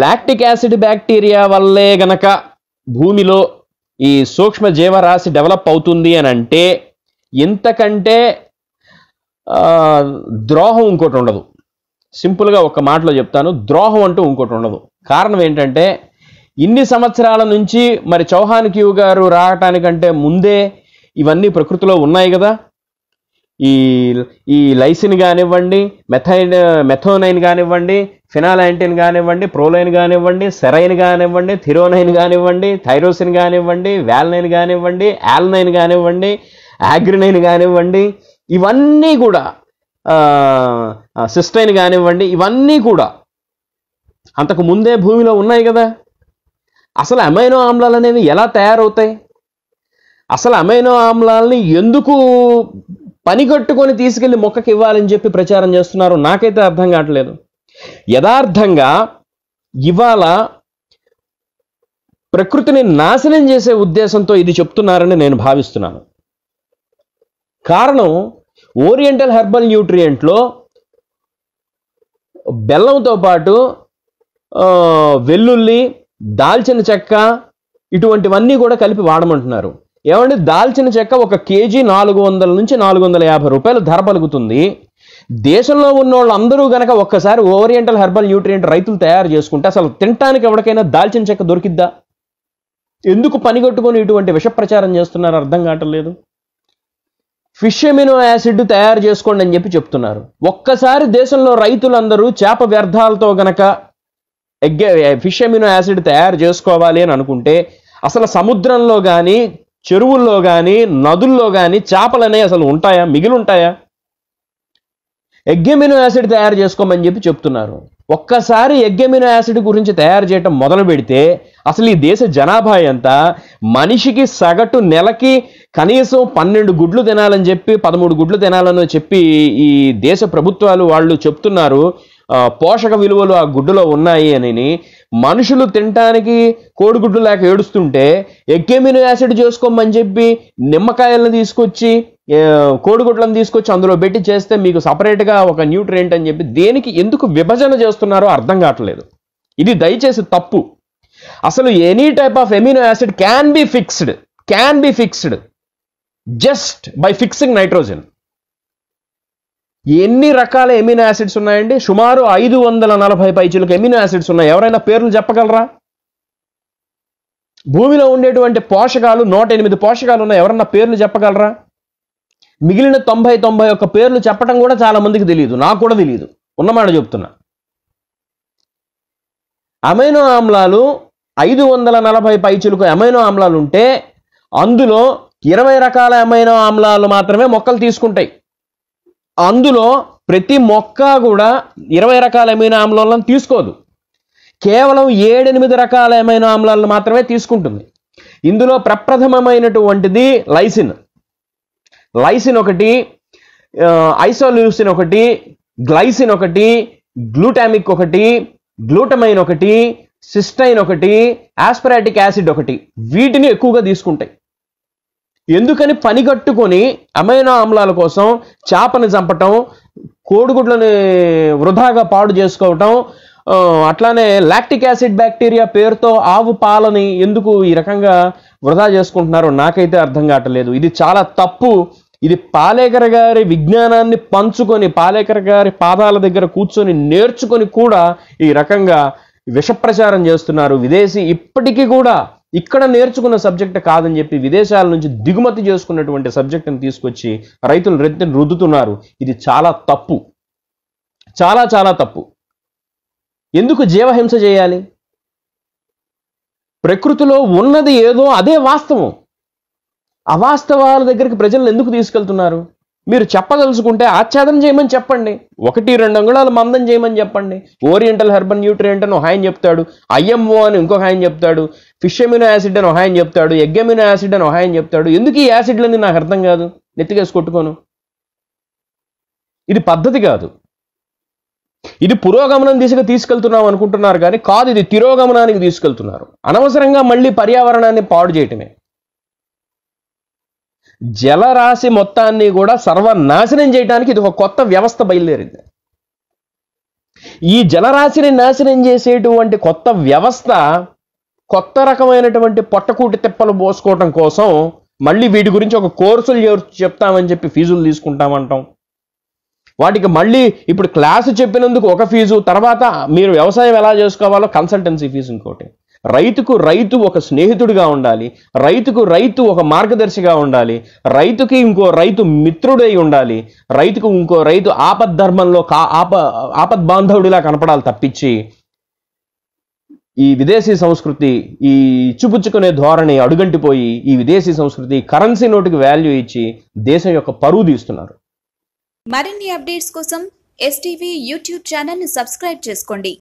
lactic acid bacteria వల్లే గనక భూమిలో ఈ సూక్ష్మ జీవరాశి డెవలప్ అవుతుంది అని అంటే ఇంతకంటే ద్రోహం ఇంకోటి ఉండదు సింపుల్గా ఒక మాటలో చెప్తాను ద్రోహం అంటూ ఇంకోటి ఉండదు కారణం ఏంటంటే ఇన్ని సంవత్సరాల నుంచి మరి చౌహాన్ క్యూ గారు రావటానికంటే ముందే ఇవన్నీ ప్రకృతిలో ఉన్నాయి కదా ఈ ఈ లైసిన్ కానివ్వండి మెథైన్ మెథోనైన్ కానివ్వండి ఫినాలైంటిన్ కానివ్వండి ప్రోలైన్ కానివ్వండి సెరైన్ కానివ్వండి థిరోనైన్ కానివ్వండి థైరోసిన్ కానివ్వండి వ్యాల్నైన్ కానివ్వండి యాల్నైన్ కానివ్వండి యాగ్రినైన్ కానివ్వండి ఇవన్నీ కూడా సిస్టైన్ కానివ్వండి ఇవన్నీ కూడా అంతకు ముందే భూమిలో ఉన్నాయి కదా అసలు అమైనో ఆమ్లాలు అనేవి ఎలా తయారవుతాయి అసలు అమైనో ఆమ్లాల్ని ఎందుకు పనిగట్టుకొని తీసుకెళ్లి మొక్కకి ఇవ్వాలని చెప్పి ప్రచారం చేస్తున్నారు నాకైతే అర్థం కావట్లేదు యథార్థంగా ఇవాళ ప్రకృతిని నాశనం చేసే ఉద్దేశంతో ఇది చెప్తున్నారని నేను భావిస్తున్నాను కారణం ఓరియంటల్ హెర్బల్ న్యూట్రియంట్లో బెల్లంతో పాటు వెల్లుల్లి దాల్చిన చెక్క ఇటువంటివన్నీ కూడా కలిపి వాడమంటున్నారు ఏమంటే దాల్చిన చెక్క ఒక కేజీ నాలుగు వందల నుంచి నాలుగు వందల యాభై రూపాయలు ధర పలుకుతుంది దేశంలో ఉన్న వాళ్ళందరూ గనక ఒక్కసారి ఓరియంటల్ హెర్బల్ న్యూట్రియంట్ రైతులు తయారు చేసుకుంటే అసలు తినటానికి ఎవరికైనా దాల్చిన చెక్క దొరికిద్దా ఎందుకు పనిగట్టుకొని ఇటువంటి విష ప్రచారం చేస్తున్నారు అర్థం కావట్లేదు ఫిష్ ఎమినో యాసిడ్ తయారు చేసుకోండి అని చెప్పి చెప్తున్నారు ఒక్కసారి దేశంలో రైతులందరూ చేప వ్యర్థాలతో గనక ఎగ్గే ఫిష్ ఎమినో యాసిడ్ తయారు చేసుకోవాలి అని అనుకుంటే అసలు సముద్రంలో కానీ చెరువుల్లో కానీ నదుల్లో కానీ చేపలు అనేవి అసలు ఉంటాయా మిగిలి ఉంటాయా ఎగ్గెమినో యాసిడ్ తయారు చేసుకోమని చెప్పి చెప్తున్నారు ఒక్కసారి ఎగ్గెమినో యాసిడ్ గురించి తయారు చేయటం మొదలు పెడితే అసలు ఈ దేశ జనాభా ఎంత మనిషికి సగటు నెలకి కనీసం పన్నెండు గుడ్లు తినాలని చెప్పి పదమూడు గుడ్లు తినాలని చెప్పి ఈ దేశ ప్రభుత్వాలు వాళ్ళు చెప్తున్నారు పోషక విలువలు ఆ గుడ్డులో ఉన్నాయి అని మనుషులు తినటానికి కోడిగుడ్డు లేక ఏడుస్తుంటే ఎగ్గెమినో యాసిడ్ చేసుకోమని చెప్పి నిమ్మకాయలను తీసుకొచ్చి కోడిగుడ్లను తీసుకొచ్చి అందులో పెట్టి చేస్తే మీకు సపరేట్గా ఒక న్యూట్రియంట్ అని చెప్పి దేనికి ఎందుకు విభజన చేస్తున్నారో అర్థం కావట్లేదు ఇది దయచేసి తప్పు అసలు any type of amino acid can be fixed can be fixed just by fixing nitrogen ఎన్ని రకాల ఎమినో యాసిడ్స్ ఉన్నాయండి సుమారు ఐదు వందల నలభై పైచీలకు ఎమినో యాసిడ్స్ ఉన్నాయి ఎవరైనా పేర్లు చెప్పగలరా భూమిలో ఉండేటువంటి పోషకాలు నూట ఎనిమిది పోషకాలు ఉన్నాయి ఎవరన్నా పేర్లు చెప్పగలరా మిగిలిన తొంభై తొంభై ఒక్క పేర్లు చెప్పడం కూడా చాలా మందికి తెలియదు నాకు కూడా తెలియదు ఉన్నమాట చెప్తున్నా అమైనో ఆమ్లాలు ఐదు వందల నలభై పైచులకు అమైనో ఆమ్లాలు ఉంటే అందులో ఇరవై రకాల అమైనో ఆమ్లాలు మాత్రమే మొక్కలు తీసుకుంటాయి అందులో ప్రతి మొక్క కూడా ఇరవై రకాల అమైనో ఆమ్లాలను తీసుకోదు కేవలం ఏడెనిమిది రకాల అమైనో ఆమ్లాలను మాత్రమే తీసుకుంటుంది ఇందులో ప్రప్రథమమైనటువంటిది లైసిన్ లైసిన్ ఒకటి ఐసోల్యూసిన్ ఒకటి గ్లైసిన్ ఒకటి గ్లూటామిక్ ఒకటి గ్లూటమైన్ ఒకటి సిస్టైన్ ఒకటి ఆస్పరాటిక్ యాసిడ్ ఒకటి వీటిని ఎక్కువగా తీసుకుంటాయి ఎందుకని పనిగట్టుకొని అమైనో ఆమ్లాల కోసం చేపని చంపటం కోడిగుడ్లని వృధాగా పాడు చేసుకోవటం అట్లానే లాక్టిక్ యాసిడ్ బ్యాక్టీరియా పేరుతో ఆవు పాలని ఎందుకు ఈ రకంగా వృధా చేసుకుంటున్నారో నాకైతే అర్థం కావట్లేదు ఇది చాలా తప్పు ఇది పాలేకర గారి విజ్ఞానాన్ని పంచుకొని పాలేకర్ గారి పాదాల దగ్గర కూర్చొని నేర్చుకొని కూడా ఈ రకంగా విషప్రచారం చేస్తున్నారు విదేశీ ఇప్పటికీ కూడా ఇక్కడ నేర్చుకున్న సబ్జెక్ట్ కాదని చెప్పి విదేశాల నుంచి దిగుమతి చేసుకున్నటువంటి సబ్జెక్టును తీసుకొచ్చి రైతులు రెత్తిని రుద్దుతున్నారు ఇది చాలా తప్పు చాలా చాలా తప్పు ఎందుకు జీవహింస చేయాలి ప్రకృతిలో ఉన్నది ఏదో అదే వాస్తవం అవాస్తవాల దగ్గరికి ప్రజలను ఎందుకు తీసుకెళ్తున్నారు మీరు చెప్పదలుచుకుంటే ఆచ్ఛాదనం చేయమని చెప్పండి ఒకటి రెండు అంగుళాలు మందం చేయమని చెప్పండి ఓరియంటల్ హెర్బన్ న్యూట్రియంట్ అని ఒక ఆయన చెప్తాడు ఐఎంఓ అని ఇంకొక ఆయన చెప్తాడు ఫిష్ అమినో యాసిడ్ అని ఒక చెప్తాడు ఎగ్ అమినో యాసిడ్ అని ఒక చెప్తాడు ఎందుకు ఈ యాసిడ్లని నాకు అర్థం కాదు నెత్తికేసి కొట్టుకోను ఇది పద్ధతి కాదు ఇది పురోగమనం దిశగా తీసుకెళ్తున్నాం అనుకుంటున్నారు కానీ కాదు ఇది తిరోగమనానికి తీసుకెళ్తున్నారు అనవసరంగా మళ్ళీ పర్యావరణాన్ని పాడు చేయటమే జలరాశి మొత్తాన్ని కూడా సర్వనాశనం చేయడానికి ఇది ఒక కొత్త వ్యవస్థ బయలుదేరింది ఈ జలరాశిని నాశనం చేసేటువంటి కొత్త వ్యవస్థ కొత్త రకమైనటువంటి పొట్టకూటి తిప్పలు పోసుకోవటం కోసం మళ్ళీ వీటి గురించి ఒక కోర్సులు చెప్తామని చెప్పి ఫీజులు తీసుకుంటామంటాం వాటికి మళ్ళీ ఇప్పుడు క్లాసు చెప్పినందుకు ఒక ఫీజు తర్వాత మీరు వ్యవసాయం ఎలా చేసుకోవాలో కన్సల్టెన్సీ ఫీజు ఇంకోటి రైతుకు రైతు ఒక స్నేహితుడిగా ఉండాలి రైతుకు రైతు ఒక మార్గదర్శిగా ఉండాలి రైతుకి ఇంకో రైతు మిత్రుడై ఉండాలి రైతుకు ఇంకో రైతు ఆపద్ధర్మంలో కా ఆప ఆపద్బాంధవుడిలా కనపడాలి తప్పించి ఈ విదేశీ సంస్కృతి ఈ ఇచ్చిపుచ్చుకునే ధోరణి అడుగంటిపోయి ఈ విదేశీ సంస్కృతి కరెన్సీ నోటుకి వాల్యూ ఇచ్చి దేశం యొక్క పరువు తీస్తున్నారు మరిన్ని అప్డేట్స్ కోసం ఎస్టీవీ యూట్యూబ్ ఛానల్ని సబ్స్క్రైబ్ చేసుకోండి